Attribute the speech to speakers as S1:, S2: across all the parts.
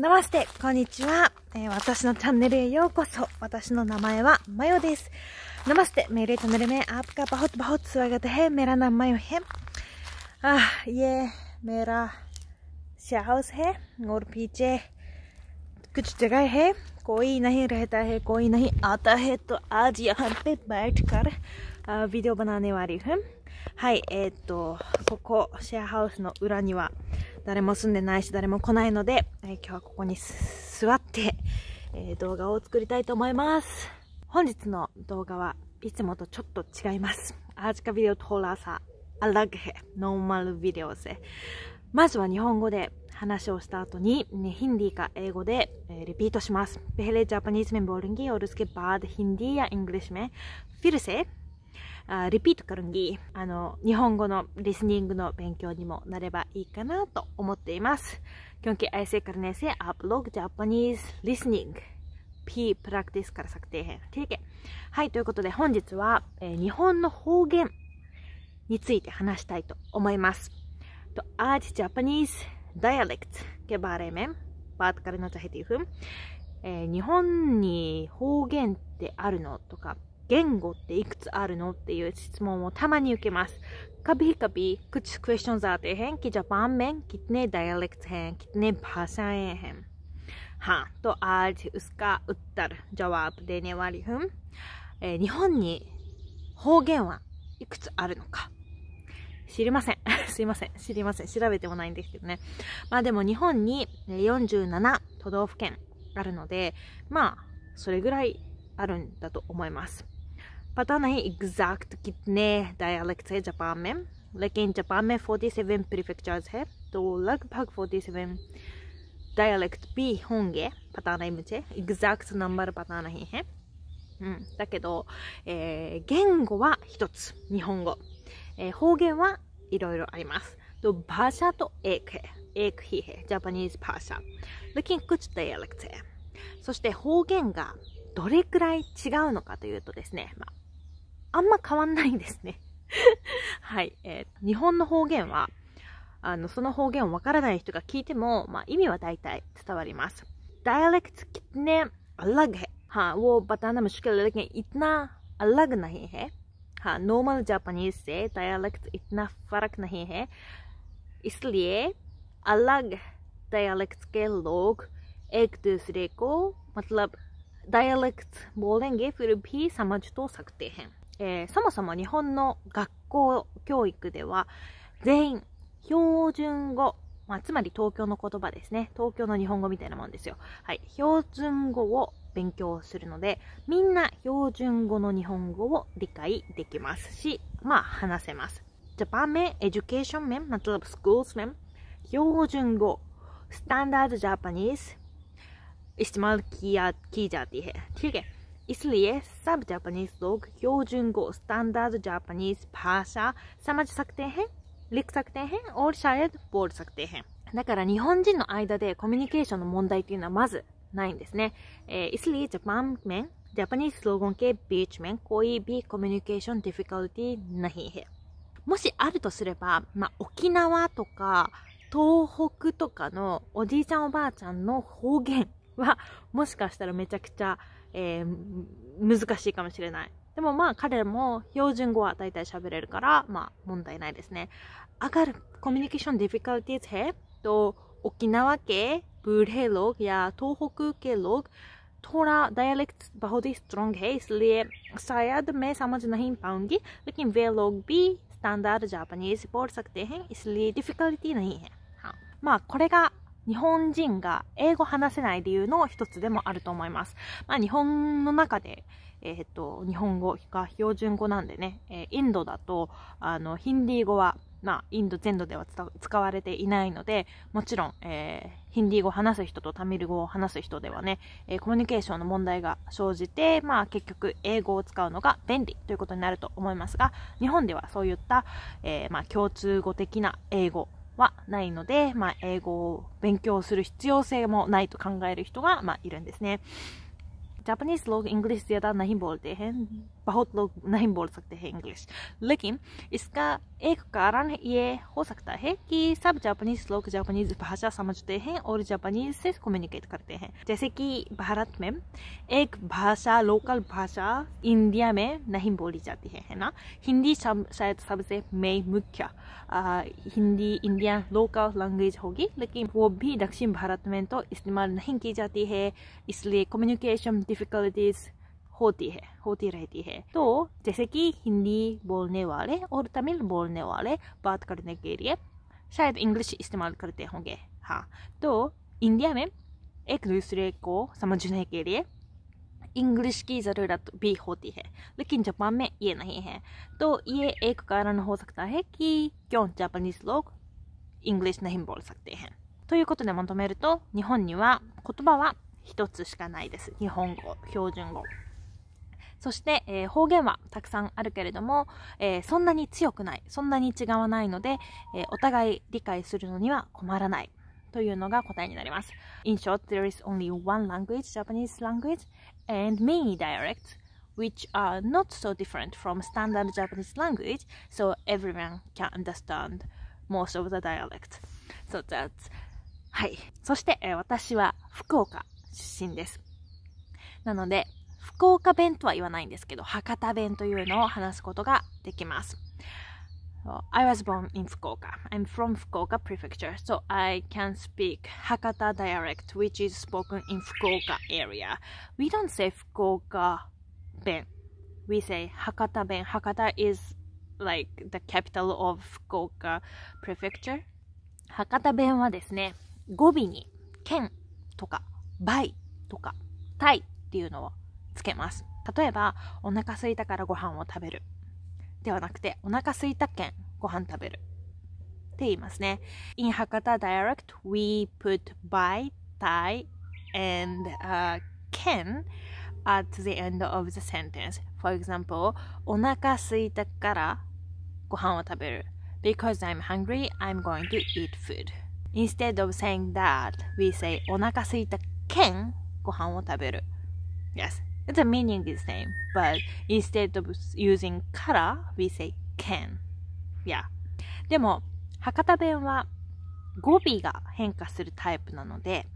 S1: ナマステ、こんにちは、え私のチャンネルへようこそ。私の名前はマヨです。ナマステ、メールチャンネル名、アープカバホッバホッツワガテヘ、メラナマヨヘ。あ、いえ、メラ、シェアハウスヘ、ゴールピーチェ、クチチガイヘ、コいな、ヘ、ラヘタヘ、いイナヘ、アタヘとアジアンペ、バイトカル、ビデオバナネワリフン。はい、えっと、ここ、シェアハウスの裏には、誰も住んでないし誰も来ないので、え今日はここに座って、え動画を作りたいと思います。本日の動画はいつもとちょっと違います。アーチカビデオトーラーサアラグヘノーマルビデオセ。まずは日本語で話をした後に、ね、ヒンディーか英語で、えー、リピートします。ベヘレジャパニーズメンボールンギーオルスケバーでヒンディーやイングリッシュメフィルセリピートカルンギあの、日本語のリスニングの勉強にもなればいいかなと思っています。今日は愛せからねせ、アプログ、ジャパニーズ、リスニング。P プラクティスから策定編経験。はい、ということで本日は、えー、日本の方言について話したいと思います。と、アーチジャパニーズダイアレクトゲバーレメンバートカルナチャヘティフン。日本に方言ってあるのとか、言語っていくつあるのっていう質問をたまに受けます。カビカビ、クチクエスチョンザーテヘン、キジャパンメン、キッネダイアレクツヘン、キッネパーサンヘン。はん、とアーチウスカウッタル、ジャワープデネワリフン。日本に方言はいくつあるのか知りません。すいません。知りません。調べてもないんですけどね。まあでも日本に47都道府県あるので、まあ、それぐらいあるんだと思います。पता नहीं एग्जैक्ट कितने डायलैक्ट्स है जापान में लेकिन जापान में 47 प्रीफेक्चर्स है तो लगभग 47 डायलैक्ट भी होंगे पता नहीं मुझे एग्जैक्ट नंबर पता नहीं है うん、だけど、えー、言語は一つ日本語、えー、方言はいろいろありますとバシャとエクヘエクヒヘジャパニーズパーシャルキンクチダイアレクセそして方言がどれくらい違うのかというとですね、まあ、あんま変わんないんですね。はい、え日本の方言は、あの、その方言をわからない人が聞いても、まあ、意味は大体伝わります。ダイアレクトキッネン、アラグは、ウォーバタナムシュケルゲン、イッナ、アラグナヘヘ。は、ノーマルジャパニーズで、ダイアレクト、イッナ、ファラクナヘヘ。イスリエ、アラグ、ダイアレクトケローグ、エクトゥスレコ、マトラブ、ダイアレクト、ボーレンゲ、フルピー、サマジト、作ク編。えー、そもそも日本の学校教育では全員標準語、まあ、つまり東京の言葉ですね。東京の日本語みたいなもんですよ。はい。標準語を勉強するので、みんな標準語の日本語を理解できますし、まあ話せます。ジャパン面、エデュケーション面、まえばスクールス面、標準語、スタンダードジャパニーズ、イスマルキージーティヘ、इसलिए सब जापानीज लोग योजन को स्टैंडर्ड जापानीज भाषा समझ सकते हैं लिख स だから日本人の間でコミュニケーションの問題っていうのはまずないんですね。えー、スリージャパンメン、ジャパニーズスローゴン系ビーチメン、こうビーコミュニケーションディフィカルティーなひへ。もしあるとすれば、まあ、沖縄とか東北とかのおじいちゃんおばあちゃんの方言はもしかしたらめちゃくちゃえー、難しいかもしれない。でもまあ彼も標準語は大体喋れるから、まあ問題ないですね。あがるコミュニケーションディフィカルティーズへと沖縄系ブレログや東北系ログトラダイा डायलेक्ट बहुत ही स्ट्रॉन्ग है इसलिए शायद मैं स म スタンダードジャパニーズेール न वे लोग भी स ्ィैं ड र ् ड ज ा प まあこれが日本人が英語話せない理由の一つでもあると思います。まあ、日本の中で、えー、っと、日本語が標準語なんでね、えー、インドだと、あの、ヒンディー語は、まあ、インド全土では使われていないので、もちろん、えー、ヒンディー語を話す人とタミル語を話す人ではね、えー、コミュニケーションの問題が生じて、まあ、結局、英語を使うのが便利ということになると思いますが、日本ではそういった、えー、まあ、共通語的な英語はないので、まあ、英語を勉強する必要性もないと考える人が、まあ、いるんですね。Japanese log English やだなひんぼるでへん。बहुत लोग नहीं बोल सकते हैं इंग्लिश लेकिन इसका एक कारण ये हो सकता है कि सब जापानीज लोग जापानीज भाषा समझते हैं और जापानीज से कम्युनिकेट करते हैं जैसे कि भारत में एक भाषा लोकल भाषा इंडिया में नहीं बोली जाती है है ना हिंदी शायद सबसे मेन मुख्य हिंदी इंडिया लोकल लैंग्वेज होगी लेकिन वो भी दक्षिण भारत में तो इस्तेमाल नहीं की जाती है इसलिए कम्युनिकेशन डिफिकल्टीज होती है होती रहती है तो जैसे कि हिंदी बोलने वाले और तमिल बोलने वाले बात करने के लिए शायद इंग्लिश इस्तेमाल करते होंगे हाँ तो इंडिया में एक दूसरे को समझने के लिए इंग्लिश की ज़रूरत भी होती है लेकिन जापान में ये नहीं है तो ये एक कारण हो सकता है कि क्यों जापानीज़ लोग इंग्लिश नहीं बोल सकते हैं तो हैं ということでまとめると日本には言葉は一つしかないです日本語標準語そして、えー、方言はたくさんあるけれども、えー、そんなに強くない、そんなに違わないので、えー、お互い理解するのには困らない。というのが答えになります。In short, there is only one language, Japanese language, and many dialects, which are not so different from standard Japanese language, so everyone can understand most of the dialect. So that's はい。そして、私は福岡出身です。なので、福岡弁とは言わないんですけど、博多弁というのを話すことができます。So, I was born in Fukuoka. I'm from Fukuoka Prefecture, so I can speak Hakata dialect, which is spoken in Fukuoka area. We don't say Fukuoka Ben. We say Hakata Ben. Hakata is like the capital of Fukuoka Prefecture. Hakata 博多弁はですね、語尾に、県とか、倍とか、タイっていうのをつけます例えばお腹すいたからご飯を食べるではなくてお腹すいたけんご飯食べるって言いますね In Hakata dialect we put by, Thai and、uh, can at the end of the sentence for example お腹すいたからご飯を食べる because I'm hungry I'm going to eat food Instead of saying that, we say お腹すいたけんご飯を食べる。Yes. The meaning is same, but instead of using color, we say can. Yeah. でも、博多弁は語尾が変化するタイプなので、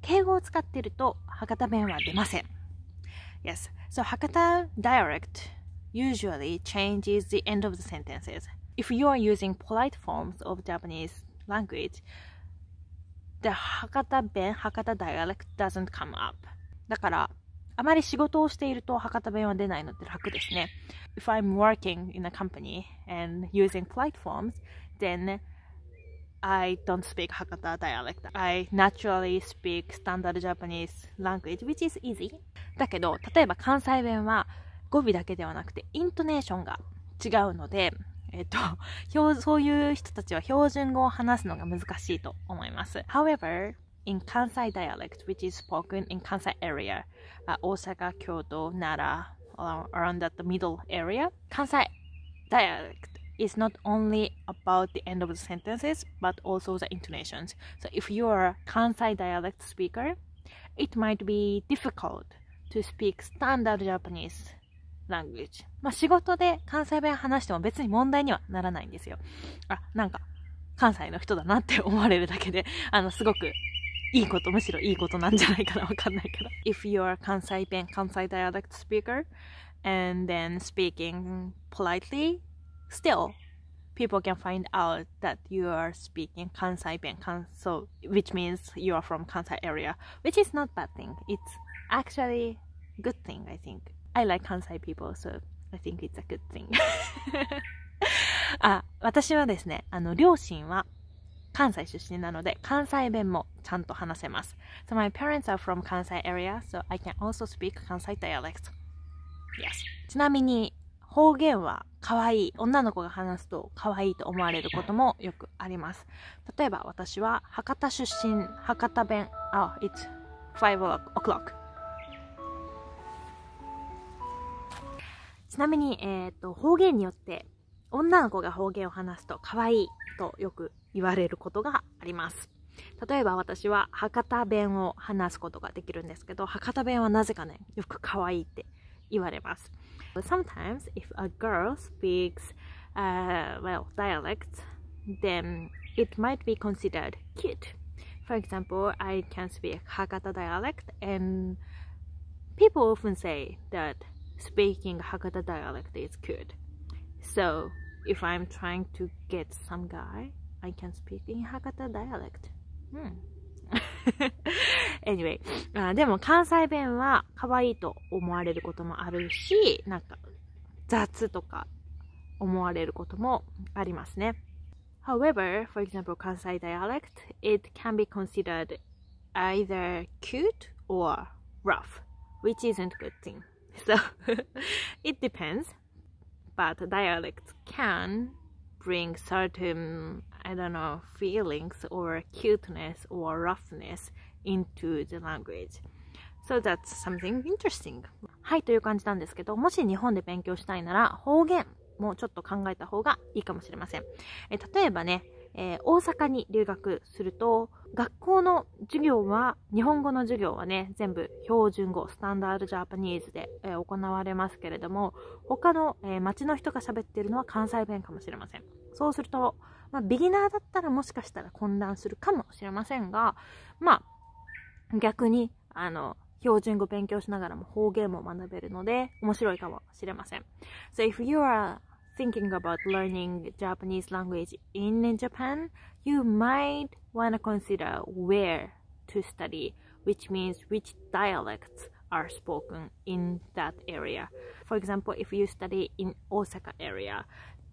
S1: 敬語を使っていると博多弁は出ません。Yes, so 博多 dialect usually changes the end of the sentences. If you are using polite forms of Japanese language, the 博多弁、博多 dialect doesn't come up. だから、あまり仕事をしていると博多弁は出ないので楽ですね。If I'm working in a company and using platforms, then I don't speak Hakata dialect. I naturally speak standard Japanese language, which is easy. だけど、例えば関西弁は語尾だけではなくて、イントネーションが違うので、えっと、そういう人たちは標準語を話すのが難しいと思います。However, in Kansai dialect, which is spoken in Kansai area, uh, Osaka, Kyoto, Nara, around that middle area. Kansai dialect is not only about the end of the sentences, but also the intonations. So if you are a Kansai dialect speaker, it might be difficult to speak standard Japanese language. まあ仕事で関西弁話しても別に問題にはならないんですよ。あ、なんか関西の人だなって思われるだけで、あの、すごくいいこと、むしろいいことなんじゃないかな、わかんないから。If you are 関西弁、関西 dialect speaker, and then speaking politely, still, people can find out that you are speaking Kansai so which means you are from Kansai area, which is not bad thing. It's actually good thing, I think. I like Kansai people, so I think it's a good thing. あ、私はですね、あの、両親は関西出身なので関西弁もちゃんと話せます。So my parents are from 関西 area, so I can also speak 関西 dialect. Yes. ちなみに方言は可愛い。女の子が話すと可愛いと思われることもよくあります。例えば私は博多出身、博多弁、あ、oh, it's five o'clock. ちなみに、えっ、ー、と、方言によって女の子が方言を話すと可愛いとよく言われることがあります。例えば私は博多弁を話すことができるんですけど、博多弁はなぜかね、よく可愛いって言われます。Sometimes if a girl speaks, uh, well, dialect, s then it might be considered cute. For example, I can speak Hakata dialect and people often say that speaking Hakata dialect is cute. So if I'm trying to get some guy I can speak in Hakata dialect. うん。anyway, あでも関西弁は可愛いと思われることもあるし、なんか雑とか思われることもありますね。However, for example, Kansai dialect, it can be considered either cute or rough, which isn't a good thing. So it depends, but dialects can bring certain I don't know, feelings or cuteness or roughness into the language. So that's something interesting. はい、という感じなんですけど、もし日本で勉強したいなら方言もちょっと考えた方がいいかもしれません。え例えばね、えー、大阪に留学すると、学校の授業は、日本語の授業はね、全部標準語、スタンダードジャパニーズで、えー、行われますけれども、他の、えー、町の人が喋ってるのは関西弁かもしれません。そうすると、まあ、ビギナーだったらもしかしたら混乱するかもしれませんが、まあ、逆に、あの、標準語勉強しながらも方言も学べるので、面白いかもしれません。So if you are thinking about learning Japanese language in Japan, you might wanna consider where to study, which means which dialects are spoken in that area. For example, if you study in Osaka area,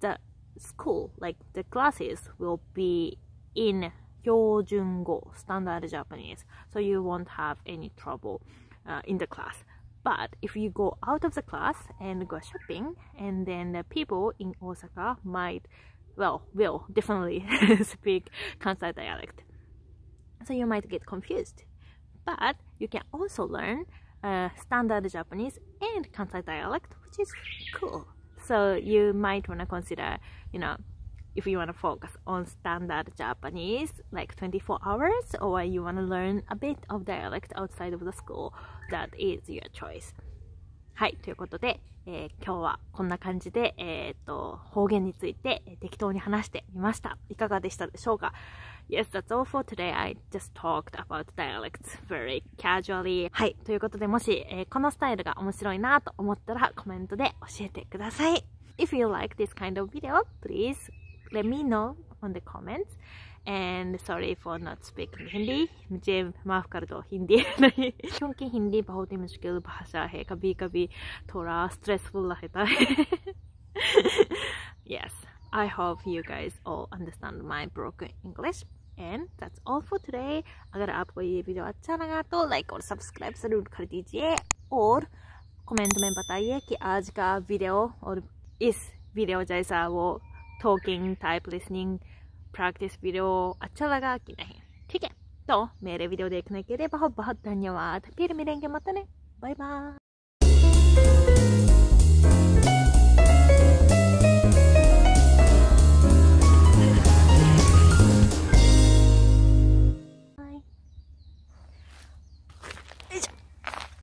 S1: the school, like the classes will be in Kyojungo, standard Japanese, so you won't have any trouble uh, in the class. But if you go out of the class and go shopping, and then the people in Osaka might, well, will definitely speak Kansai dialect. So you might get confused. But you can also learn uh, standard Japanese and Kansai dialect, which is cool. So you might want to consider, you know, if you want to focus on standard Japanese, like 24 hours, or you want to learn a bit of dialect outside of the school, that is your choice. はい、ということで、えー、今日はこんな感じで、えー、っと、方言について、えー、適当に話してみました。いかがでしたでしょうか Yes, that's all for today. I just talked about dialects very casually. はい。ということで、もし、えー、このスタイルが面白いなと思ったらコメントで教えてください。If you like this kind of video, please let me know on the comments. And sorry for not speaking Hindi. मुझे माफ कर दो हिंदी नहीं क्योंकि हिंदी बहुत ही मुश्किल भ ा Yes, I hope you guys all understand my broken English. And that's all for today अगर आपको ये वीडियो अच्छा लगा तो लाइक और सब्सक्राइब ज़रूर कर दीजिए और कमेंट में बताइए कि आज का वीडियो और इस वीडियो जैसा वो talking type listening practice video अच्छा लगा कि नहीं ठीक है तो मेरे वीडियो देखने के लिए बहुत बहुत धन्यवाद फिर मिलेंगे मतने बाय बाय